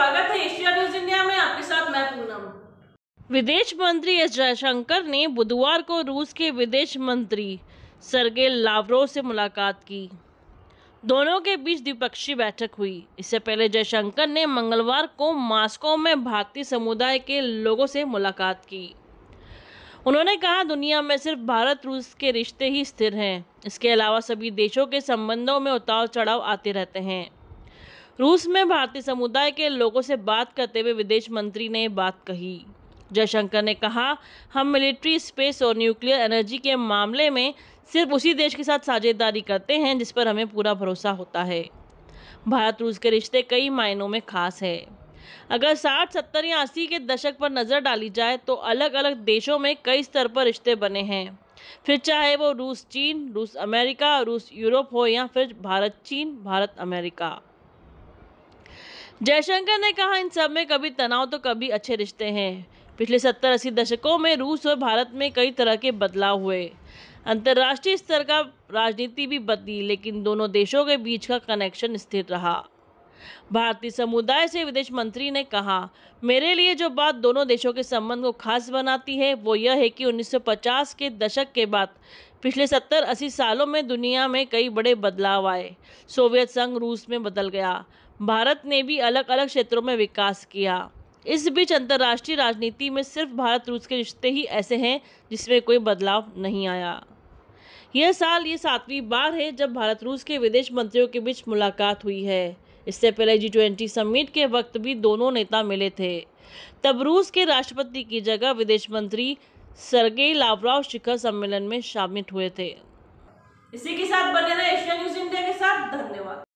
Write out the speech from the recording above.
स्वागत है Asia news India में आपके साथ मैं पूनम विदेश मंत्री एस जयशंकर ने बुधवार को रूस के विदेश मंत्री सरगे लावरोव से मुलाकात की दोनों के बीच द्विपक्षीय बैठक हुई इससे पहले जयशंकर ने मंगलवार को मास्को में भारतीय समुदाय के लोगों से मुलाकात की उन्होंने कहा दुनिया में सिर्फ भारत रूस के रिश्ते ही स्थिर हैं इसके अलावा सभी देशों के संबंधों में उतार चढ़ाव आते रहते हैं रूस में भारतीय समुदाय के लोगों से बात करते हुए विदेश मंत्री ने बात कही जयशंकर ने कहा हम मिलिट्री स्पेस और न्यूक्लियर एनर्जी के मामले में सिर्फ उसी देश के साथ साझेदारी करते हैं जिस पर हमें पूरा भरोसा होता है भारत रूस के रिश्ते कई मायनों में खास है अगर 60, 70 या 80 के दशक पर नज़र डाली जाए तो अलग अलग देशों में कई स्तर पर रिश्ते बने हैं फिर चाहे वो रूस चीन रूस अमेरिका रूस यूरोप हो या फिर भारत चीन भारत अमेरिका जयशंकर ने कहा इन सब में कभी तनाव तो कभी अच्छे रिश्ते हैं पिछले सत्तर अस्सी दशकों में रूस और भारत में कई तरह के बदलाव हुए अंतर्राष्ट्रीय स्तर का राजनीति भी बदली लेकिन दोनों देशों के बीच का कनेक्शन स्थिर रहा भारतीय समुदाय से विदेश मंत्री ने कहा मेरे लिए जो बात दोनों देशों के संबंध को खास बनाती है वो यह है कि 1950 के दशक के बाद पिछले 70-80 सालों में दुनिया में कई बड़े बदलाव आए सोवियत संघ रूस में बदल गया भारत ने भी अलग अलग क्षेत्रों में विकास किया इस बीच अंतर्राष्ट्रीय राजनीति में सिर्फ भारत रूस के रिश्ते ही ऐसे हैं जिसमें कोई बदलाव नहीं आया यह साल ये सातवीं बार है जब भारत रूस के विदेश मंत्रियों के बीच मुलाकात हुई है इससे पहले जी ट्वेंटी समिट के वक्त भी दोनों नेता मिले थे तब रूस के राष्ट्रपति की जगह विदेश मंत्री सरगे लावराव शिखर सम्मेलन में शामिल हुए थे इसी के साथ बने रहे एशिया न्यूज इंडिया के साथ धन्यवाद